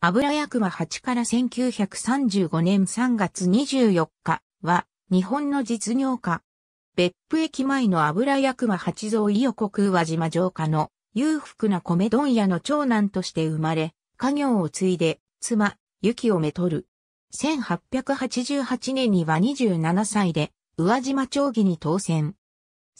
油役は8から1935年3月24日は日本の実業家。別府駅前の油役は八蔵伊予国宇和島城下の裕福な米問屋の長男として生まれ、家業を継いで妻、雪をめとる。1888年には27歳で宇和島町議に当選。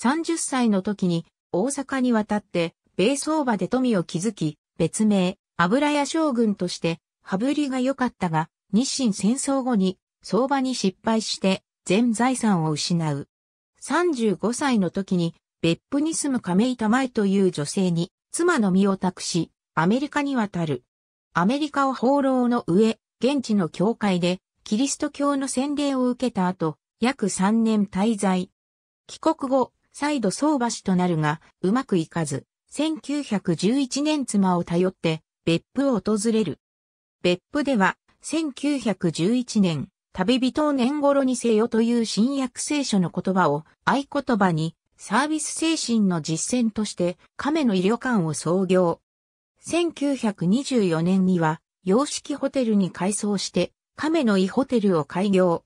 30歳の時に大阪に渡って米相場で富を築き、別名、油屋将軍として、羽振りが良かったが、日清戦争後に、相場に失敗して、全財産を失う。35歳の時に、別府に住む亀井玉江という女性に、妻の身を託し、アメリカに渡る。アメリカを放浪の上、現地の教会で、キリスト教の洗礼を受けた後、約3年滞在。帰国後、再度相場師となるが、うまくいかず、1911年妻を頼って、別府を訪れる。別府では、1911年、旅人を年頃にせよという新約聖書の言葉を合言葉に、サービス精神の実践として亀の医療館を創業。1924年には、洋式ホテルに改装して、亀の井ホテルを開業。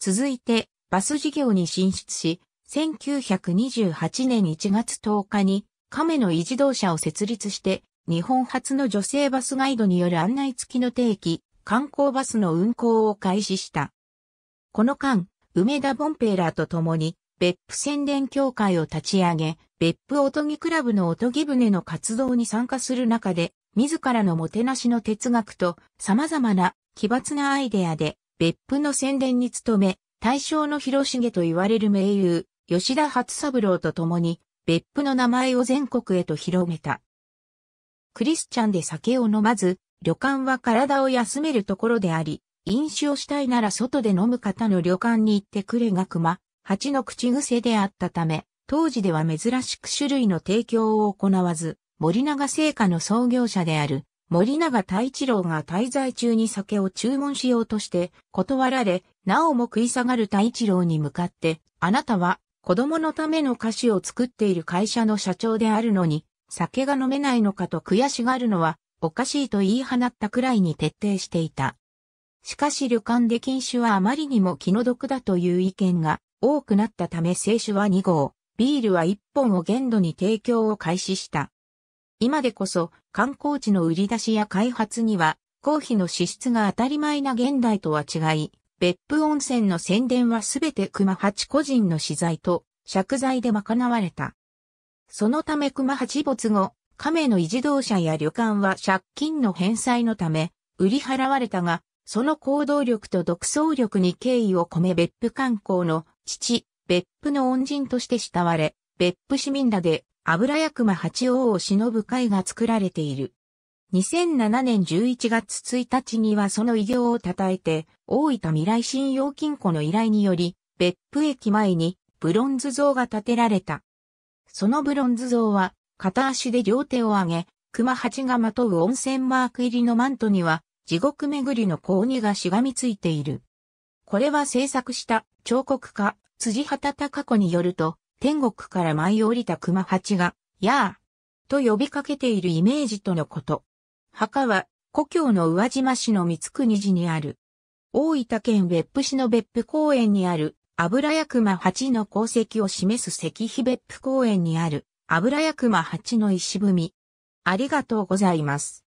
続いて、バス事業に進出し、1928年1月10日に、亀の井自動車を設立して、日本初の女性バスガイドによる案内付きの定期、観光バスの運行を開始した。この間、梅田ボンペーラーと共に、別府宣伝協会を立ち上げ、別府おとぎクラブのおとぎ船の活動に参加する中で、自らのもてなしの哲学と様々な奇抜なアイデアで、別府の宣伝に努め、大正の広重と言われる名優、吉田初三郎と共に、別府の名前を全国へと広めた。クリスチャンで酒を飲まず、旅館は体を休めるところであり、飲酒をしたいなら外で飲む方の旅館に行ってくれが熊、蜂の口癖であったため、当時では珍しく種類の提供を行わず、森永製菓の創業者である森永太一郎が滞在中に酒を注文しようとして断られ、なおも食い下がる太一郎に向かって、あなたは子供のための菓子を作っている会社の社長であるのに、酒が飲めないのかと悔しがるのはおかしいと言い放ったくらいに徹底していた。しかし旅館で禁酒はあまりにも気の毒だという意見が多くなったため清酒は2号、ビールは1本を限度に提供を開始した。今でこそ観光地の売り出しや開発には公費の支出が当たり前な現代とは違い、別府温泉の宣伝はすべて熊八個人の資材と借財で賄われた。そのため熊八没後、亀の維持動車や旅館は借金の返済のため、売り払われたが、その行動力と独創力に敬意を込め別府観光の父、別府の恩人として慕われ、別府市民らで油屋熊八王を忍ぶ会が作られている。2007年11月1日にはその偉業を称えて、大分未来信用金庫の依頼により、別府駅前にブロンズ像が建てられた。そのブロンズ像は、片足で両手を上げ、熊八がまとう温泉マーク入りのマントには、地獄巡りの子鬼がしがみついている。これは制作した彫刻家、辻畑隆子によると、天国から舞い降りた熊八が、やあと呼びかけているイメージとのこと。墓は、故郷の宇和島市の三国寺にある。大分県別府市の別府公園にある油屋熊八の功績を示す石碑別府公園にある油屋熊八の石踏み。ありがとうございます。